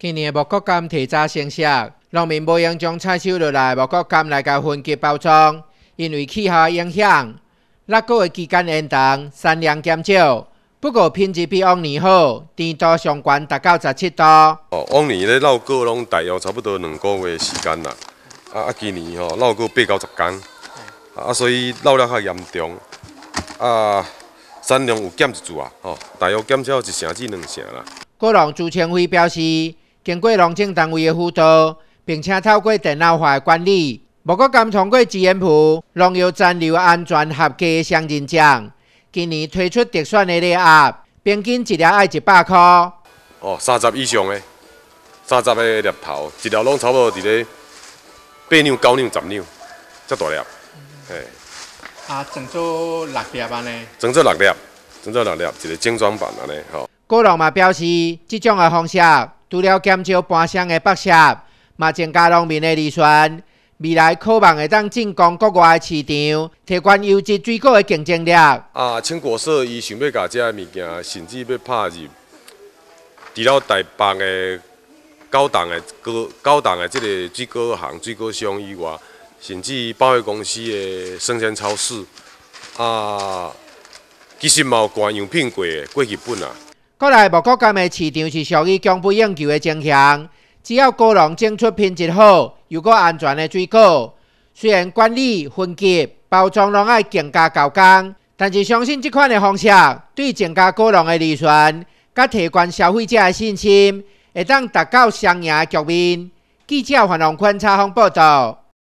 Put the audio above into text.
今年的木瓜柑提早成熟，农民无用将采收落来木瓜柑来个分级包装，因为气候影响，六果月期间延长，产量减少，不过品质比往年好，甜度上悬达到十七度。哦，往年咧落果拢大约差不多两个月时间啦，啊啊，今年吼捞果八九十天，啊所以捞力较严重，啊产量有减一注啊，哦大约减少一成至两成啦。果农朱清辉表示。经过农政单位的辅导，并且透过电脑化的管理，不过刚通过检验铺，农药残留安全合格的乡认证。今年推出特选的猎鸭，平均一条要一百块。哦，三十以上的，三十个猎头，一条拢差不多伫咧八两、九两、十两，遮大粒。嘿，啊，整做六粒安尼，整做六粒，整做六粒，一个精装版安尼吼。果农嘛表示，即种的方式。除了减少搬箱的剥削，嘛增加农民的利润，未来渴望会当进攻国外的市场，提悬优质水果的竞争力。啊，青果社伊想要把这个物件，甚至要拍入除了大北的高档的高高档的这个水果行、水果商以外，甚至百货公司的生鲜超市。啊，其实嘛有干样品过过去本啊。国内无国界的市场是属于供不应求的情形，只要果农种出品质好，又果安全的水果，虽然管理、分级、包装拢爱更加高工，但是相信这款的方式，对增加果农的利润，甲提悬消费者的信心，会当达到双赢的局面。记者黄龙坤采访报道。